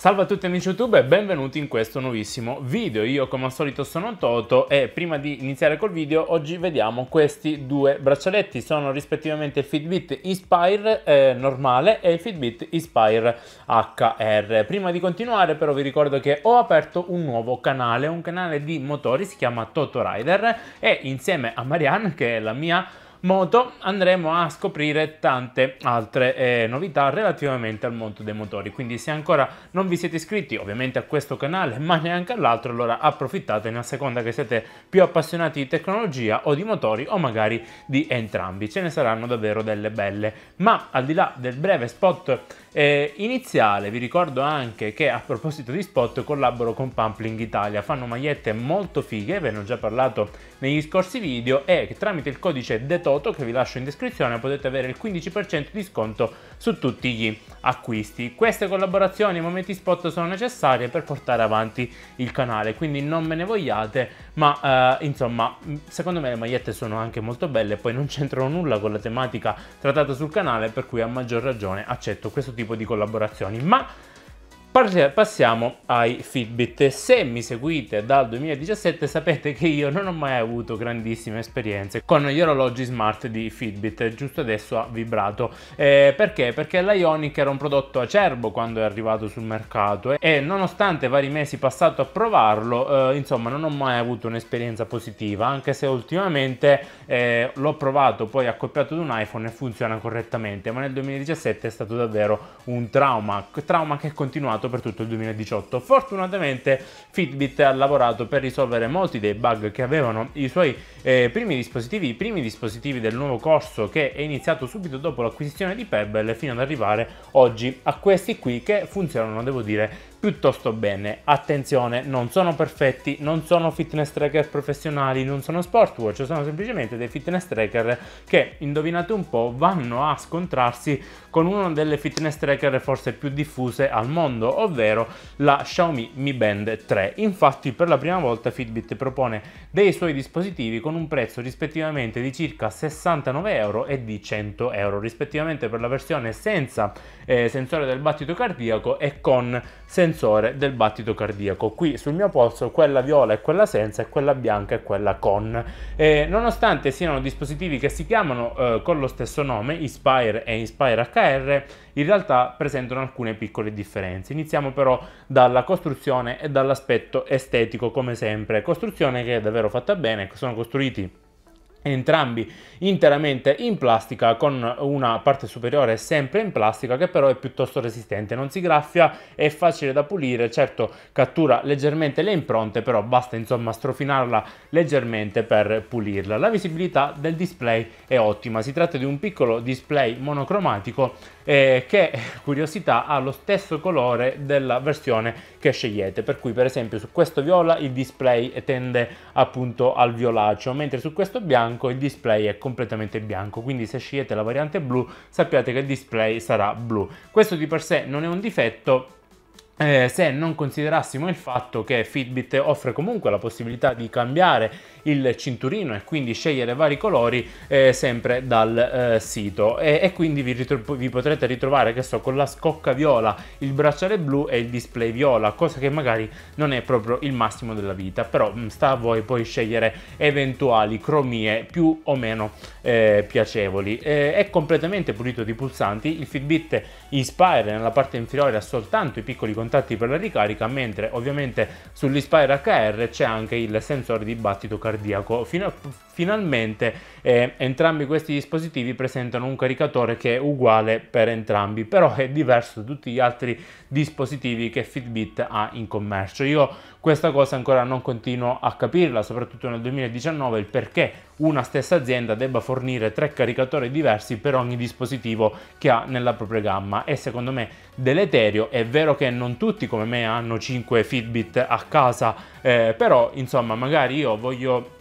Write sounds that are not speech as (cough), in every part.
Salve a tutti amici YouTube e benvenuti in questo nuovissimo video. Io come al solito sono Toto e prima di iniziare col video oggi vediamo questi due braccialetti. Sono rispettivamente il Fitbit Inspire eh, normale e il Fitbit Inspire HR. Prima di continuare però vi ricordo che ho aperto un nuovo canale, un canale di motori, si chiama Toto Rider e insieme a Marianne che è la mia moto andremo a scoprire tante altre eh, novità relativamente al mondo dei motori quindi se ancora non vi siete iscritti ovviamente a questo canale ma neanche all'altro allora approfittatene a seconda che siete più appassionati di tecnologia o di motori o magari di entrambi ce ne saranno davvero delle belle ma al di là del breve spot eh, iniziale. Vi ricordo anche che a proposito di spot collaboro con Pumpling Italia, fanno magliette molto fighe, ve ne ho già parlato negli scorsi video e tramite il codice DETOTO che vi lascio in descrizione potete avere il 15% di sconto su tutti gli acquisti. Queste collaborazioni e momenti spot sono necessarie per portare avanti il canale, quindi non me ne vogliate ma eh, insomma secondo me le magliette sono anche molto belle poi non c'entrano nulla con la tematica trattata sul canale per cui a maggior ragione accetto questo tipo di collaborazioni ma Passiamo ai Fitbit. Se mi seguite dal 2017 sapete che io non ho mai avuto grandissime esperienze con gli orologi smart di Fitbit, giusto adesso ha vibrato. Eh, perché? Perché l'Ionic era un prodotto acerbo quando è arrivato sul mercato eh. e nonostante vari mesi passati a provarlo, eh, insomma non ho mai avuto un'esperienza positiva, anche se ultimamente eh, l'ho provato poi accoppiato ad un iPhone e funziona correttamente, ma nel 2017 è stato davvero un trauma, trauma che è continuato fermato per tutto il 2018. Fortunatamente Fitbit ha lavorato per risolvere molti dei bug che avevano i suoi eh, primi dispositivi, i primi dispositivi del nuovo corso che è iniziato subito dopo l'acquisizione di Pebble fino ad arrivare oggi a questi qui che funzionano, devo dire, piuttosto bene. Attenzione, non sono perfetti, non sono fitness tracker professionali, non sono sportwatch, sono semplicemente dei fitness tracker che, indovinate un po', vanno a scontrarsi con una delle fitness tracker forse più diffuse al mondo, ovvero la Xiaomi Mi Band 3. Infatti, per la prima volta Fitbit propone dei suoi dispositivi con un prezzo rispettivamente di circa 69 euro e di 100 euro, rispettivamente per la versione senza eh, sensore del battito cardiaco e con sensore del battito cardiaco. Qui sul mio polso quella viola è quella senza e quella bianca è quella con. E nonostante siano dispositivi che si chiamano eh, con lo stesso nome, Inspire e Inspire HR, in realtà presentano alcune piccole differenze. Iniziamo però dalla costruzione e dall'aspetto estetico come sempre. Costruzione che è davvero fatta bene, sono costruiti entrambi interamente in plastica con una parte superiore sempre in plastica che però è piuttosto resistente non si graffia è facile da pulire certo cattura leggermente le impronte però basta insomma strofinarla leggermente per pulirla la visibilità del display è ottima si tratta di un piccolo display monocromatico eh, che curiosità ha lo stesso colore della versione che scegliete per cui per esempio su questo viola il display tende appunto al violaceo mentre su questo bianco il display è completamente bianco quindi se scegliete la variante blu sappiate che il display sarà blu questo di per sé non è un difetto eh, se non considerassimo il fatto che Fitbit offre comunque la possibilità di cambiare il cinturino e quindi scegliere vari colori eh, sempre dal eh, sito e, e quindi vi, vi, potrete ritrovare che so con la scocca viola il bracciale blu e il display viola cosa che magari non è proprio il massimo della vita però mm, sta a voi poi scegliere eventuali cromie più o meno eh, piacevoli eh, è completamente pulito di pulsanti il Fitbit Inspire nella parte inferiore ha soltanto i piccoli contorni contatti per la ricarica, mentre ovviamente sull'Inspire HR c'è anche il sensore di battito cardiaco fino a Finalmente eh, entrambi questi dispositivi presentano un caricatore che è uguale per entrambi, però è diverso da tutti gli altri dispositivi che Fitbit ha in commercio. Io questa cosa ancora non continuo a capirla, soprattutto nel 2019, il perché una stessa azienda debba fornire tre caricatori diversi per ogni dispositivo che ha nella propria gamma. È secondo me deleterio, è vero che non tutti come me hanno 5 Fitbit a casa, eh, però insomma magari io voglio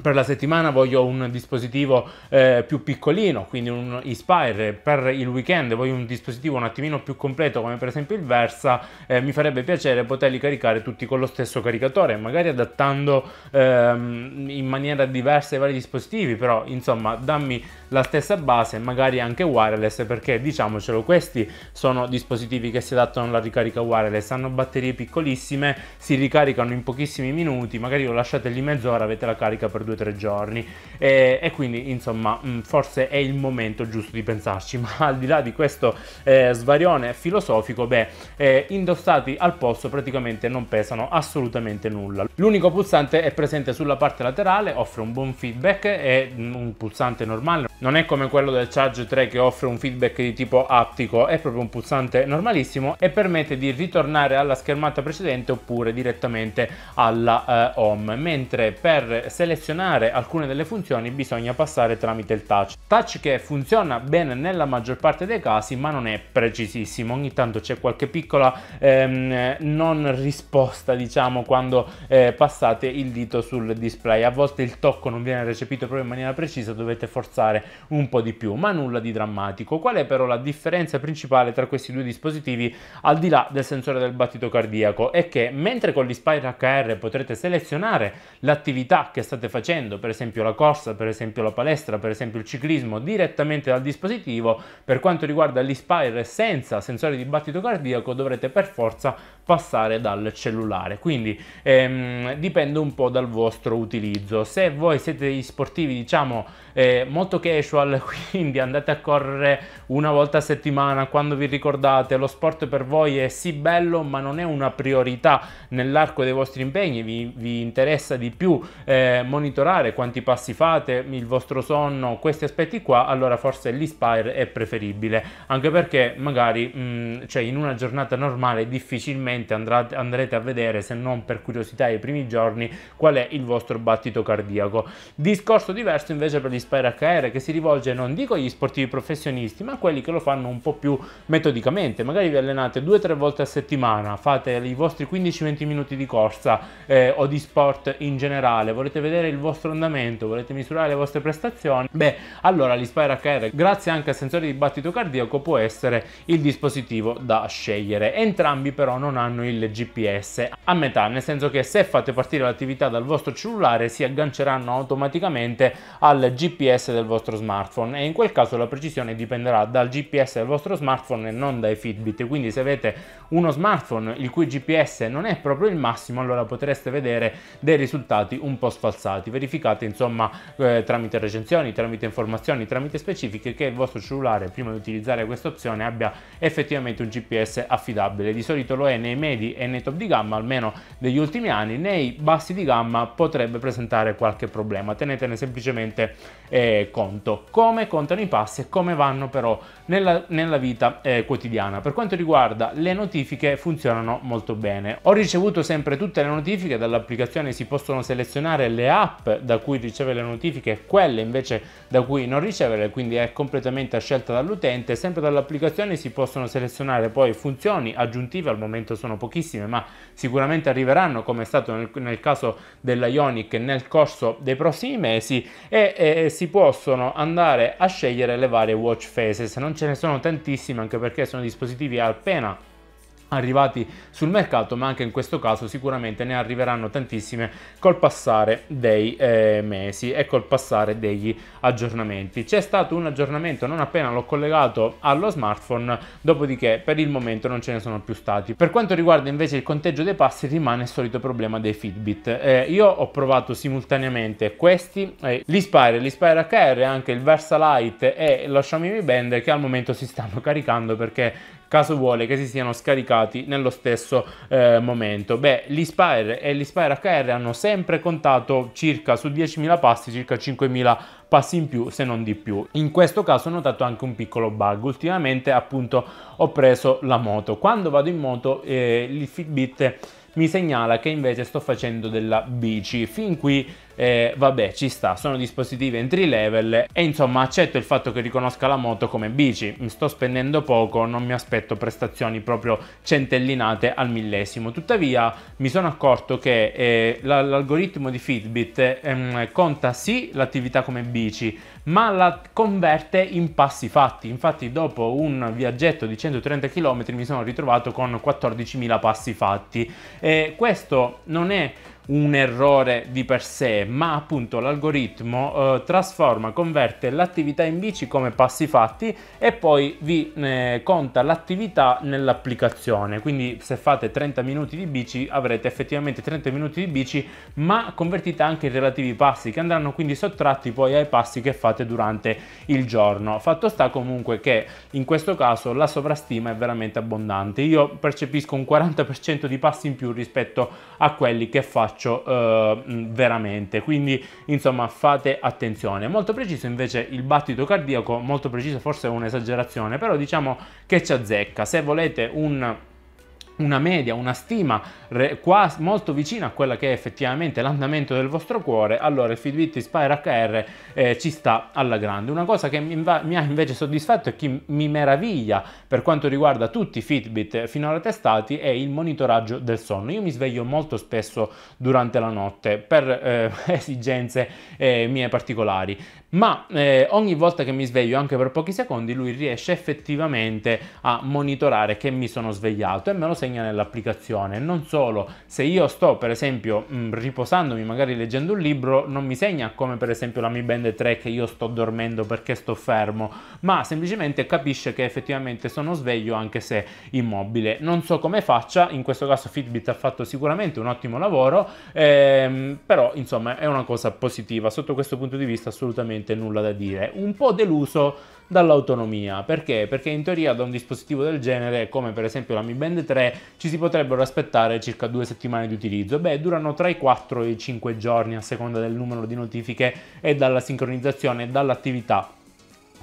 per la settimana voglio un dispositivo eh, più piccolino, quindi un Inspire, per il weekend voglio un dispositivo un attimino più completo come per esempio il Versa, eh, mi farebbe piacere poterli caricare tutti con lo stesso caricatore, magari adattando ehm, in maniera diversa i vari dispositivi, però insomma dammi la stessa base, magari anche wireless, perché diciamocelo, questi sono dispositivi che si adattano alla ricarica wireless, hanno batterie piccolissime, si ricaricano in pochissimi minuti, magari lo lasciate lì mezz'ora, avete la carica per due o tre giorni e, e, quindi insomma mm, forse è il momento giusto di pensarci (laughs) ma al di là di questo eh, svarione filosofico beh eh, indossati al posto praticamente non pesano assolutamente nulla l'unico pulsante è presente sulla parte laterale offre un buon feedback è mm, un pulsante normale non è come quello del Charge 3 che offre un feedback di tipo aptico è proprio un pulsante normalissimo e permette di ritornare alla schermata precedente oppure direttamente alla eh, home mentre per selezionare selezionare alcune delle funzioni bisogna passare tramite il touch. Touch che funziona bene nella maggior parte dei casi ma non è precisissimo, ogni tanto c'è qualche piccola ehm, non risposta diciamo quando eh, passate il dito sul display, a volte il tocco non viene recepito proprio in maniera precisa, dovete forzare un po' di più, ma nulla di drammatico. Qual è però la differenza principale tra questi due dispositivi al di là del sensore del battito cardiaco? È che mentre con l'Inspire HR potrete selezionare l'attività che state facendo facendo, per esempio la corsa, per esempio la palestra, per esempio il ciclismo, direttamente dal dispositivo. Per quanto riguarda l'Ispire senza sensore di battito cardiaco dovrete per forza passare dal cellulare quindi ehm, dipende un po' dal vostro utilizzo se voi siete degli sportivi diciamo eh, molto casual (laughs) quindi andate a correre una volta a settimana quando vi ricordate lo sport per voi è sì bello ma non è una priorità nell'arco dei vostri impegni vi, vi interessa di più eh, monitorare quanti passi fate il vostro sonno questi aspetti qua allora forse l'ispire è preferibile anche perché magari mh, mm, cioè in una giornata normale difficilmente sicuramente andrà, andrete a vedere, se non per curiosità i primi giorni, qual è il vostro battito cardiaco. Discorso diverso invece per gli spire HR che si rivolge non dico agli sportivi professionisti, ma a quelli che lo fanno un po' più metodicamente. Magari vi allenate 2-3 volte a settimana, fate i vostri 15-20 minuti di corsa eh, o di sport in generale, volete vedere il vostro andamento, volete misurare le vostre prestazioni, beh, allora gli spire HR, grazie anche al sensore di battito cardiaco, può essere il dispositivo da scegliere. Entrambi però non hanno hanno il GPS a metà, nel senso che se fate partire l'attività dal vostro cellulare si agganceranno automaticamente al GPS del vostro smartphone e in quel caso la precisione dipenderà dal GPS del vostro smartphone e non dai Fitbit, quindi se avete uno smartphone il cui GPS non è proprio il massimo allora potreste vedere dei risultati un po' sfalsati, verificate insomma eh, tramite recensioni, tramite informazioni, tramite specifiche che il vostro cellulare prima di utilizzare questa opzione abbia effettivamente un GPS affidabile, di solito lo è nei nei medi e nei top di gamma, almeno degli ultimi anni, nei bassi di gamma potrebbe presentare qualche problema. Tenetene semplicemente eh, conto. Come contano i passi e come vanno però nella, nella vita eh, quotidiana. Per quanto riguarda le notifiche funzionano molto bene. Ho ricevuto sempre tutte le notifiche dall'applicazione, si possono selezionare le app da cui riceve le notifiche e quelle invece da cui non ricevere, quindi è completamente a scelta dall'utente. Sempre dall'applicazione si possono selezionare poi funzioni aggiuntive, al momento sono pochissime, ma sicuramente arriveranno come è stato nel, nel caso della Ionic nel corso dei prossimi mesi e, e si possono andare a scegliere le varie watch faces. Non ce ne sono tantissime anche perché sono dispositivi appena arrivati sul mercato, ma anche in questo caso sicuramente ne arriveranno tantissime col passare dei eh, mesi e col passare degli aggiornamenti. C'è stato un aggiornamento non appena l'ho collegato allo smartphone, dopodiché per il momento non ce ne sono più stati. Per quanto riguarda invece il conteggio dei passi rimane il solito problema dei Fitbit. Eh, io ho provato simultaneamente questi, eh, l'ispire l'Inspire HR, anche il versa Versalite e lo Xiaomi Mi Band che al momento si stanno (laughs) caricando perché caso vuole che si siano scaricati nello stesso eh, momento. Beh, gli Spire e gli Spire HR hanno sempre contato circa su 10.000 pasti circa 5.000 passi in più se non di più. In questo caso ho notato anche un piccolo bug, ultimamente appunto ho preso la moto, quando vado in moto eh, il Fitbit mi segnala che invece sto facendo della bici. Fin qui eh, vabbè ci sta, sono dispositivi entry level e insomma accetto il fatto che riconosca la moto come bici, mi sto spendendo poco, non mi aspetto prestazioni proprio centellinate al millesimo. Tuttavia mi sono accorto che eh, l'algoritmo di Fitbit ehm, conta sì l'attività come bici, bici, ma la converte in passi fatti. Infatti dopo un viaggetto di 130 km mi sono ritrovato con 14.000 passi fatti. E questo non è un errore di per sé, ma appunto l'algoritmo eh, trasforma, converte l'attività in bici come passi fatti e poi vi eh, conta l'attività nell'applicazione. Quindi se fate 30 minuti di bici avrete effettivamente 30 minuti di bici, ma convertite anche i relativi passi che andranno quindi sottratti poi ai passi che fate durante il giorno. Fatto sta comunque che in questo caso la sovrastima è veramente abbondante. Io percepisco un 40% di passi in più rispetto a quelli che faccio faccio eh, veramente. Quindi insomma fate attenzione. Molto preciso invece il battito cardiaco, molto preciso forse è un'esagerazione, però diciamo che ci azzecca. Se volete un una media, una stima quasi, molto vicina a quella che è effettivamente l'andamento del vostro cuore, allora il Fitbit Inspire HR eh, ci sta alla grande. Una cosa che mi, mi, ha invece soddisfatto e che mi meraviglia per quanto riguarda tutti i Fitbit finora testati è il monitoraggio del sonno. Io mi sveglio molto spesso durante la notte per eh, (laughs) esigenze eh, mie particolari, ma eh, ogni volta che mi sveglio anche per pochi secondi lui riesce effettivamente a monitorare che mi sono svegliato e me lo segnala segna nell'applicazione. Non solo, se io sto per esempio mm, riposandomi, magari leggendo un libro, non mi segna come per esempio la Mi Band 3 che io sto dormendo perché sto fermo, ma semplicemente capisce che effettivamente sono sveglio anche se immobile. Non so come faccia, in questo caso Fitbit ha fatto sicuramente un ottimo lavoro, ehm, però insomma è una cosa positiva, sotto questo punto di vista assolutamente nulla da dire. Un po' deluso dall'autonomia. Perché? Perché in teoria da un dispositivo del genere, come per esempio la Mi Band 3, ci si potrebbero aspettare circa due settimane di utilizzo. Beh, durano tra i 4 e i 5 giorni a seconda del numero di notifiche e dalla sincronizzazione e dall'attività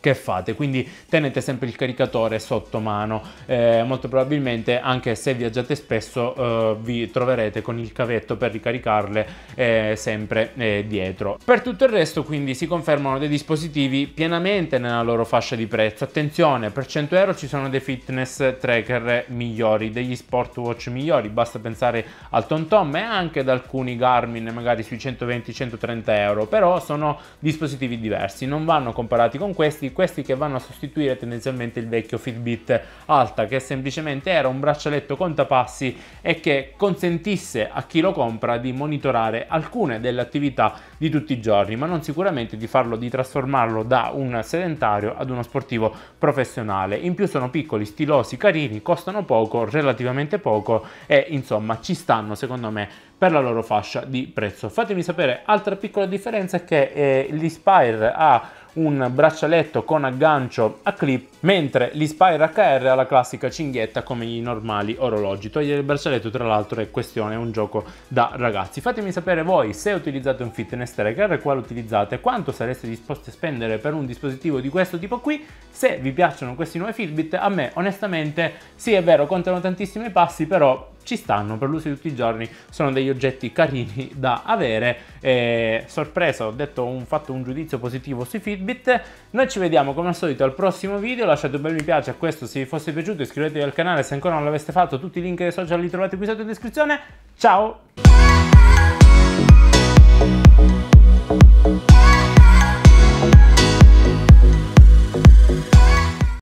che fate quindi tenete sempre il caricatore sotto mano eh, molto probabilmente anche se viaggiate spesso eh, vi troverete con il cavetto per ricaricarle eh, sempre eh, dietro per tutto il resto quindi si confermano dei dispositivi pienamente nella loro fascia di prezzo attenzione per 100 euro ci sono dei fitness tracker migliori degli sport watch migliori basta pensare al TomTom e anche ad alcuni Garmin magari sui 120-130 euro però sono dispositivi diversi non vanno comparati con questi questi che vanno a sostituire tendenzialmente il vecchio Fitbit Alta che semplicemente era un braccialetto contapassi e che consentisse a chi lo compra di monitorare alcune delle attività di tutti i giorni ma non sicuramente di farlo di trasformarlo da un sedentario ad uno sportivo professionale in più sono piccoli stilosi carini costano poco relativamente poco e insomma ci stanno secondo me per la loro fascia di prezzo fatemi sapere altra piccola differenza è che eh, l'Inspire ha un braccialetto con aggancio a clip, mentre l'Inspire HR ha la classica cinghietta come i normali orologi. Togliere il braccialetto tra l'altro è questione, è un gioco da ragazzi. Fatemi sapere voi se utilizzate un fitness tracker, quale utilizzate, quanto sareste disposti a spendere per un dispositivo di questo tipo qui, se vi piacciono questi nuovi Fitbit, a me onestamente sì è vero contano tantissimi passi però ci stanno per l'uso di tutti i giorni, sono degli oggetti carini (laughs) da avere. E, sorpresa, ho detto un, fatto un giudizio positivo sui Fitbit. Noi ci vediamo come al solito al prossimo video, lasciate un bel mi piace a questo se vi fosse piaciuto, iscrivetevi al canale se ancora non l'aveste fatto, tutti i link dei social li trovate qui sotto in descrizione. Ciao!